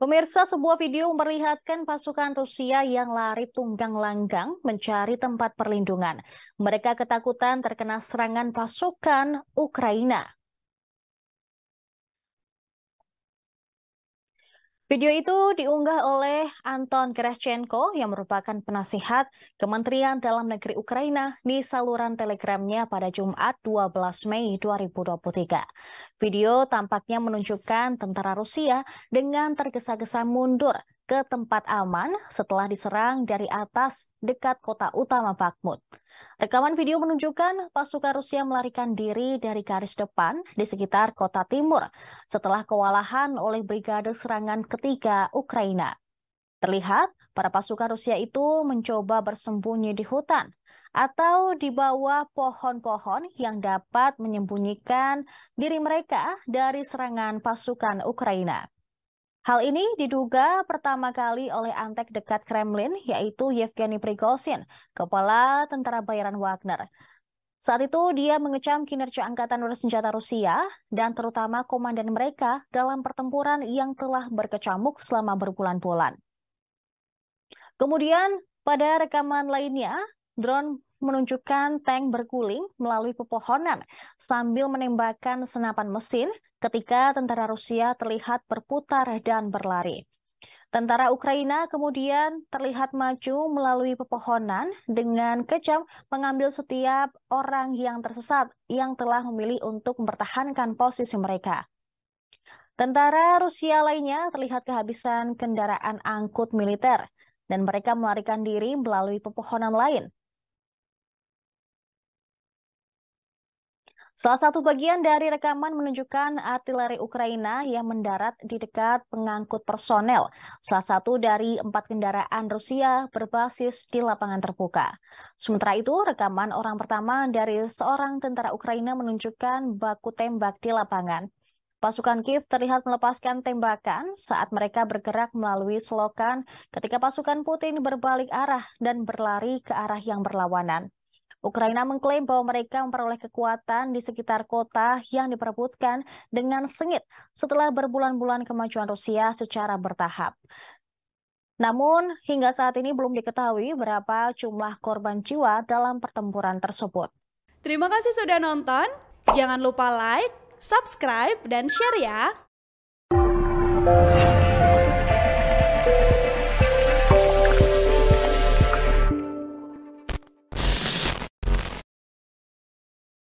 Pemirsa, sebuah video memperlihatkan pasukan Rusia yang lari tunggang langgang mencari tempat perlindungan. Mereka ketakutan terkena serangan pasukan Ukraina. Video itu diunggah oleh Anton Kereshchenko yang merupakan penasihat Kementerian Dalam Negeri Ukraina di saluran telegramnya pada Jumat 12 Mei 2023. Video tampaknya menunjukkan tentara Rusia dengan tergesa-gesa mundur ke tempat aman setelah diserang dari atas dekat kota utama Bakhmut. Rekaman video menunjukkan pasukan Rusia melarikan diri dari garis depan di sekitar kota timur setelah kewalahan oleh brigade serangan ketiga Ukraina. Terlihat para pasukan Rusia itu mencoba bersembunyi di hutan atau di bawah pohon-pohon yang dapat menyembunyikan diri mereka dari serangan pasukan Ukraina. Hal ini diduga pertama kali oleh antek dekat Kremlin, yaitu Yevgeny Prigozhin, kepala tentara bayaran Wagner. Saat itu dia mengecam kinerja Angkatan Bersenjata Rusia dan terutama komandan mereka dalam pertempuran yang telah berkecamuk selama berbulan-bulan. Kemudian pada rekaman lainnya, drone menunjukkan tank berguling melalui pepohonan sambil menembakkan senapan mesin ketika tentara Rusia terlihat berputar dan berlari. Tentara Ukraina kemudian terlihat maju melalui pepohonan dengan kejam mengambil setiap orang yang tersesat yang telah memilih untuk mempertahankan posisi mereka. Tentara Rusia lainnya terlihat kehabisan kendaraan angkut militer dan mereka melarikan diri melalui pepohonan lain. Salah satu bagian dari rekaman menunjukkan artileri Ukraina yang mendarat di dekat pengangkut personel, salah satu dari empat kendaraan Rusia berbasis di lapangan terbuka. Sementara itu, rekaman orang pertama dari seorang tentara Ukraina menunjukkan baku tembak di lapangan. Pasukan Kiev terlihat melepaskan tembakan saat mereka bergerak melalui selokan ketika pasukan Putin berbalik arah dan berlari ke arah yang berlawanan. Ukraina mengklaim bahwa mereka memperoleh kekuatan di sekitar kota yang diperebutkan dengan sengit setelah berbulan-bulan kemajuan Rusia secara bertahap. Namun, hingga saat ini belum diketahui berapa jumlah korban jiwa dalam pertempuran tersebut. Terima kasih sudah nonton. Jangan lupa like, subscribe, dan share ya.